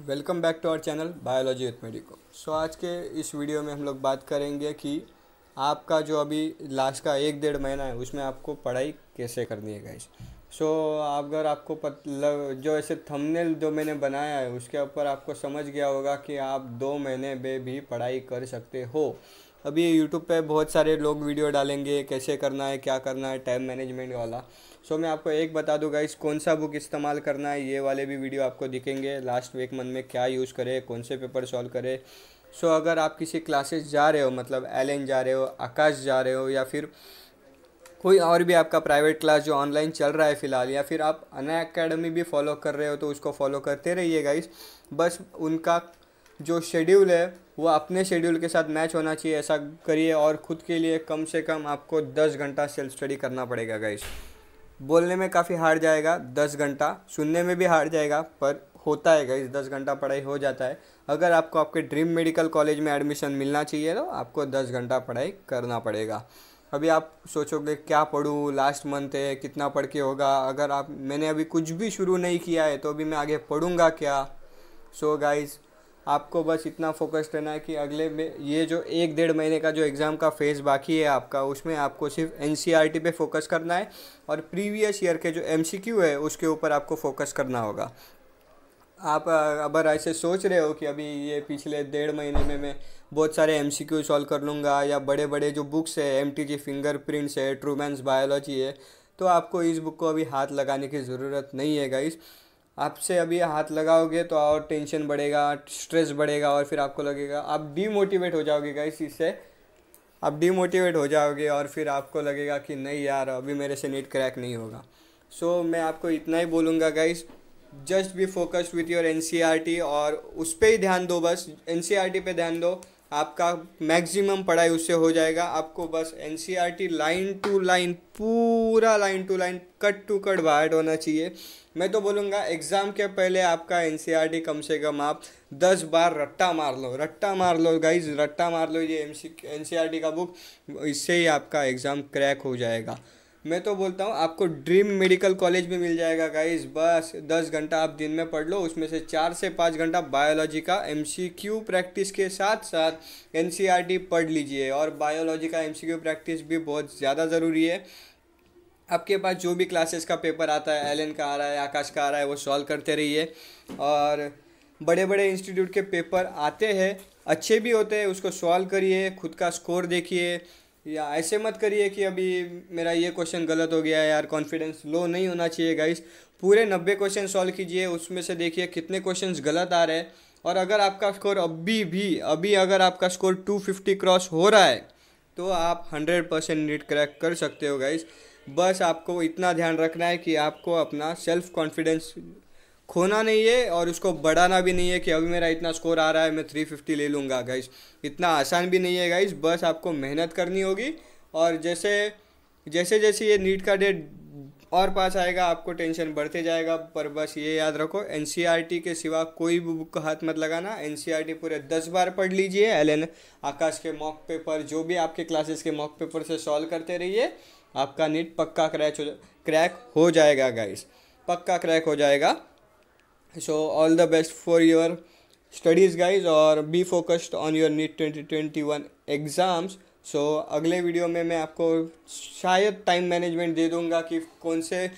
welcome back to our channel biology with medico so आज के इस वीडियो में हम लोग बात करेंगे कि आपका जो अभी लास्ट का एक डेढ़ महीना है उसमें आपको पढ़ाई कैसे करनी है गाइस सो so, अगर आपको मतलब जो ऐसे थंबनेल जो मैंने बनाया है उसके ऊपर आपको समझ गया होगा कि आप दो महीने में भी पढ़ाई कर सकते हो अभी यूट्यूब पे बहुत सारे लोग वीडियो डालेंगे कैसे करना है क्या करना है टाइम मैनेजमेंट वाला सो so, मैं आपको एक बता दूंगा इस कौन सा बुक इस्तेमाल करना है ये वाले भी वीडियो आपको दिखेंगे लास्ट वीक मंथ में क्या यूज़ करें कौन से पेपर सॉल्व करें सो so, अगर आप किसी क्लासेस जा रहे हो मतलब एल जा रहे हो आकाश जा रहे हो या फिर कोई और भी आपका प्राइवेट क्लास जो ऑनलाइन चल रहा है फ़िलहाल या फिर आप अना अकेडमी भी फॉलो कर रहे हो तो उसको फॉलो करते रहिए गाइस बस उनका जो शेड्यूल है वो अपने शेड्यूल के साथ मैच होना चाहिए ऐसा करिए और ख़ुद के लिए कम से कम आपको दस घंटा सेल्फ स्टडी करना पड़ेगा गाइस बोलने में काफ़ी हार्ड जाएगा दस घंटा सुनने में भी हार्ड जाएगा पर होता है गाइस दस घंटा पढ़ाई हो जाता है अगर आपको आपके ड्रीम मेडिकल कॉलेज में एडमिशन मिलना चाहिए तो आपको दस घंटा पढ़ाई करना पड़ेगा अभी आप सोचोगे क्या पढ़ूँ लास्ट मंथ है कितना पढ़ के होगा अगर आप मैंने अभी कुछ भी शुरू नहीं किया है तो अभी मैं आगे पढ़ूँगा क्या सो so गाइज़ आपको बस इतना फोकस रहना है कि अगले में ये जो एक डेढ़ महीने का जो एग्ज़ाम का फेज़ बाकी है आपका उसमें आपको सिर्फ एन e पे फोकस करना है और प्रीवियस ईयर के जो एम है उसके ऊपर आपको फोकस करना होगा आप अगर ऐसे सोच रहे हो कि अभी ये पिछले डेढ़ महीने में मैं बहुत सारे एम सी क्यू सॉल्व कर लूँगा या बड़े बड़े जो बुक्स है M T G finger prints है ट्रूमैंस बायोलॉजी है तो आपको इस बुक को अभी हाथ लगाने की ज़रूरत नहीं है गाइज़ आपसे अभी हाथ लगाओगे तो और टेंशन बढ़ेगा स्ट्रेस बढ़ेगा और फिर आपको लगेगा आप डीमोटिवेट हो जाओगे गाइस इससे आप डीमोटिवेट हो जाओगे और फिर आपको लगेगा कि नहीं यार अभी मेरे से नीट क्रैक नहीं होगा सो so, मैं आपको इतना ही बोलूँगा guys just be focused with your एन और उस पर ही ध्यान दो बस एन e पे ध्यान दो आपका मैक्सिमम पढ़ाई उससे हो जाएगा आपको बस एन लाइन टू लाइन पूरा line to line cut to cut बाहर होना चाहिए मैं तो बोलूँगा एग्ज़ाम के पहले आपका एन e कम से कम आप दस बार रट्टा मार लो रट्टा मार लो गाइज रट्टा मार लो ये एम सी एन का बुक इससे ही आपका एग्ज़ाम क्रैक हो जाएगा मैं तो बोलता हूँ आपको ड्रीम मेडिकल कॉलेज में मिल जाएगा गाइस बस दस घंटा आप दिन में पढ़ लो उसमें से चार से पाँच घंटा बायोलॉजी का एम प्रैक्टिस के साथ साथ एन e पढ़ लीजिए और बायोलॉजी का एम प्रैक्टिस भी बहुत ज़्यादा ज़रूरी है आपके पास जो भी क्लासेस का पेपर आता है एल का आ रहा है आकाश का आ रहा है वो सॉल्व करते रहिए और बड़े बड़े इंस्टीट्यूट के पेपर आते हैं अच्छे भी होते हैं उसको सॉल्व करिए खुद का स्कोर देखिए या ऐसे मत करिए कि अभी मेरा ये क्वेश्चन गलत हो गया यार कॉन्फिडेंस लो नहीं होना चाहिए गाइस पूरे नब्बे क्वेश्चन सॉल्व कीजिए उसमें से देखिए कितने क्वेश्चन गलत आ रहे हैं और अगर आपका स्कोर अभी भी अभी अगर आपका स्कोर 250 क्रॉस हो रहा है तो आप 100 परसेंट नीट क्रैक कर सकते हो गाइस बस आपको इतना ध्यान रखना है कि आपको अपना सेल्फ कॉन्फिडेंस खोना नहीं है और उसको बढ़ाना भी नहीं है कि अभी मेरा इतना स्कोर आ रहा है मैं थ्री फिफ्टी ले लूँगा गाइस इतना आसान भी नहीं है गाइस बस आपको मेहनत करनी होगी और जैसे जैसे जैसे ये नीट का डेट और पास आएगा आपको टेंशन बढ़ते जाएगा पर बस ये याद रखो एन e के सिवा कोई भी बुक का हाथ मत लगाना एन e पूरे दस बार पढ़ लीजिए एल आकाश के मॉक पेपर जो भी आपके क्लासेस के मॉक पेपर से सॉल्व करते रहिए आपका नीट पक्का क्रैच हो क्रैक हो जाएगा गाइस पक्का क्रैक हो जाएगा so all the best for your studies guys और be focused on your NEET twenty twenty one exams so अगले वीडियो में मैं आपको शायद टाइम मैनेजमेंट दे दूँगा कि कौन से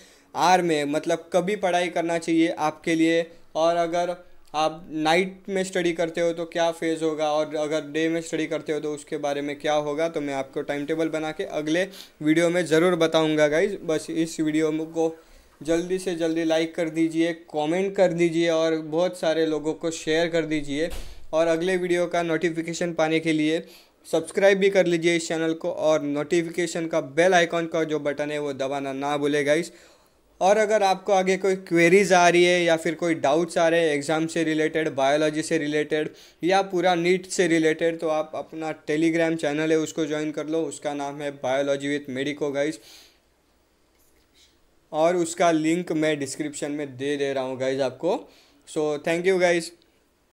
आर में मतलब कभी पढ़ाई करना चाहिए आपके लिए और अगर आप नाइट में स्टडी करते हो तो क्या फेज़ होगा और अगर डे में स्टडी करते हो तो उसके बारे में क्या होगा तो मैं आपको टाइम टेबल बना के अगले वीडियो में ज़रूर बताऊंगा गाइज बस इस वीडियो को जल्दी से जल्दी लाइक कर दीजिए कमेंट कर दीजिए और बहुत सारे लोगों को शेयर कर दीजिए और अगले वीडियो का नोटिफिकेशन पाने के लिए सब्सक्राइब भी कर लीजिए इस चैनल को और नोटिफिकेशन का बेल आइकॉन का जो बटन है वो दबाना ना भूले गाइस और अगर आपको आगे कोई क्वेरीज आ रही है या फिर कोई डाउट्स आ रहे हैं एग्ज़ाम से रिलेटेड बायोलॉजी से रिलेटेड या पूरा नीट से रिलेटेड तो आप अपना टेलीग्राम चैनल है उसको ज्वाइन कर लो उसका नाम है बायोलॉजी विथ मेडिको गाइस और उसका लिंक मैं डिस्क्रिप्शन में दे दे रहा हूँ गाइज़ आपको सो थैंक यू गाइज़